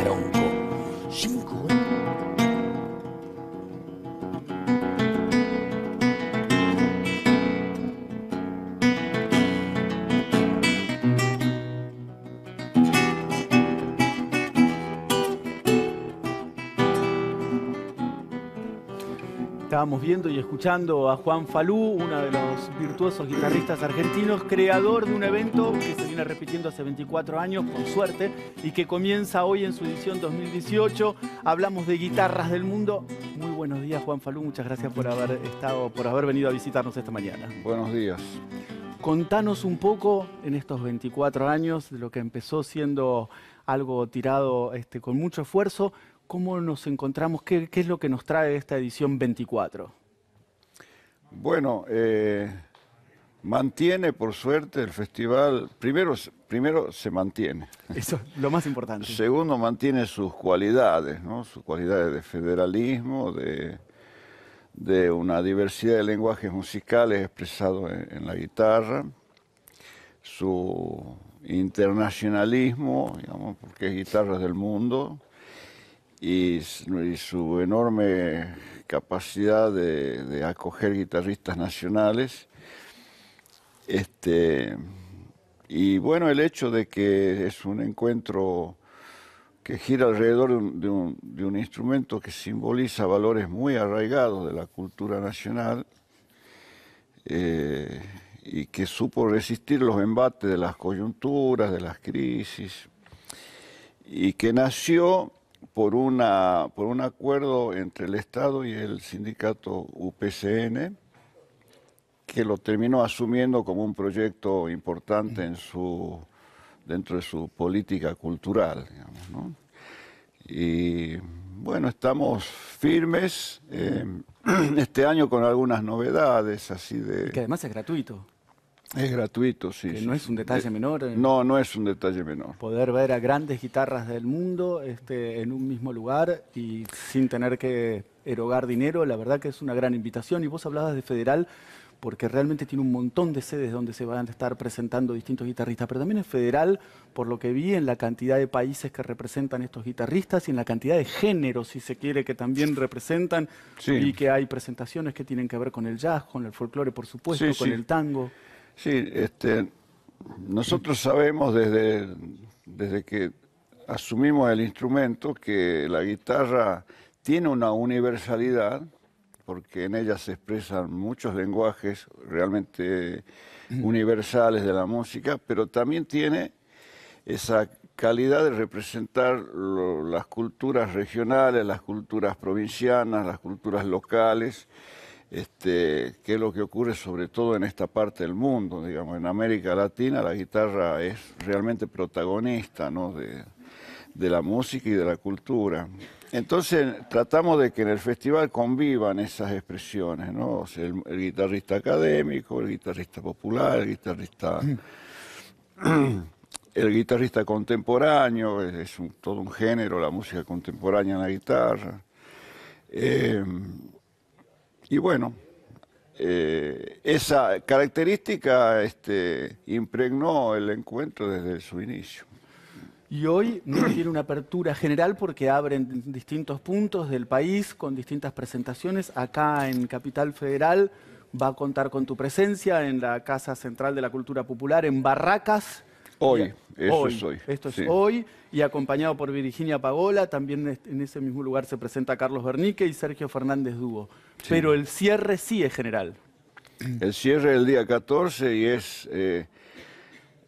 I don't Estábamos viendo y escuchando a Juan Falú, uno de los virtuosos guitarristas argentinos, creador de un evento que se viene repitiendo hace 24 años, con suerte, y que comienza hoy en su edición 2018. Hablamos de guitarras del mundo. Muy buenos días, Juan Falú. Muchas gracias por haber estado, por haber venido a visitarnos esta mañana. Buenos días. Contanos un poco en estos 24 años de lo que empezó siendo algo tirado este, con mucho esfuerzo, ¿Cómo nos encontramos? ¿Qué, es lo que nos trae esta edición 24? Bueno, eh, mantiene por suerte el festival. Primero, primero se mantiene. Eso es lo más importante. Segundo, mantiene sus cualidades, ¿no? sus cualidades de federalismo, de, una diversidad de lenguajes musicales expresados en, la guitarra, su internacionalismo, digamos, porque es guitarras del mundo y, su enorme capacidad de, acoger guitarristas nacionales. Este, y bueno, el hecho de que es un encuentro que gira alrededor de un, instrumento que simboliza valores muy arraigados de la cultura nacional eh, y que supo resistir los embates de las coyunturas, de las crisis, y que nació por, una, por un acuerdo entre el Estado y el sindicato UPCN, que lo terminó asumiendo como un proyecto importante en su, dentro de su política cultural. Y bueno, estamos firmes eh, este año con algunas novedades así de... Que además es gratuito. Es gratuito, sí. Que no es un detalle menor. Eh. No, no es un detalle menor. Poder ver a grandes guitarras del mundo este, en un mismo lugar y sin tener que erogar dinero, la verdad que es una gran invitación. Y vos hablabas de Federal porque realmente tiene un montón de sedes donde se van a estar presentando distintos guitarristas, pero también es federal, por lo que vi, en la cantidad de países que representan estos guitarristas y en la cantidad de géneros, si se quiere, que también representan, y que hay presentaciones que tienen que ver con el jazz, con el folclore, por supuesto, con el tango. Sí, este, nosotros sabemos desde, que asumimos el instrumento que la guitarra tiene una universalidad, porque en ella se expresan muchos lenguajes realmente mm. universales de la música, pero también tiene esa calidad de representar las culturas regionales, las culturas provincianas, las culturas locales este, qué es lo que ocurre sobre todo en esta parte del mundo, digamos, en América Latina la guitarra es realmente protagonista ¿no? de, la música y de la cultura. Entonces tratamos de que en el festival convivan esas expresiones, ¿no? el, guitarrista académico, el guitarrista popular, el guitarrista, el guitarrista contemporáneo, es, todo un género la música contemporánea en la guitarra. Eh, y bueno, eh, esa característica este, impregnó el encuentro desde su inicio. Y hoy no tiene una apertura general porque abren distintos puntos del país con distintas presentaciones. Acá en Capital Federal va a contar con tu presencia en la Casa Central de la Cultura Popular en Barracas Hoy, eso es hoy. Esto es hoy, y acompañado por Virginia Pagola, también este, en ese mismo lugar se presenta Carlos Bernique y Sergio Fernández Dúo. Pero el cierre sí es general. El cierre el día 14 y es, eh,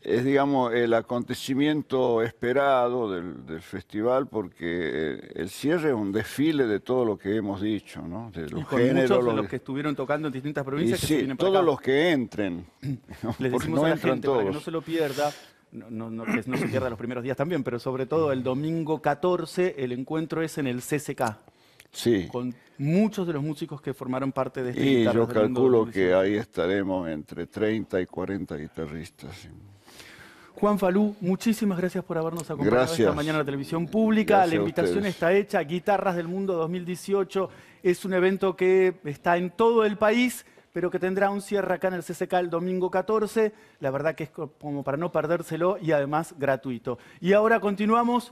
es digamos, el acontecimiento esperado del, festival, porque eh, el cierre es un desfile de todo lo que hemos dicho, ¿no? De los y con géneros, de los que estuvieron tocando en distintas provincias. que sí, se todos los que entren. Les decimos a la gente, que no se lo pierda, no, se pierda los primeros días también, pero sobre todo el domingo 14, el encuentro es en el CCK. Sí. Con muchos de los músicos que formaron parte de este Y yo calculo que ahí estaremos entre 30 y 40 guitarristas. Juan Falú, muchísimas gracias por habernos acompañado esta mañana en la televisión pública. la invitación está hecha. Guitarras del Mundo 2018 es un evento que está en todo el país pero que tendrá un cierre acá en el CCK el domingo 14. La verdad que es como para no perdérselo y además gratuito. Y ahora continuamos.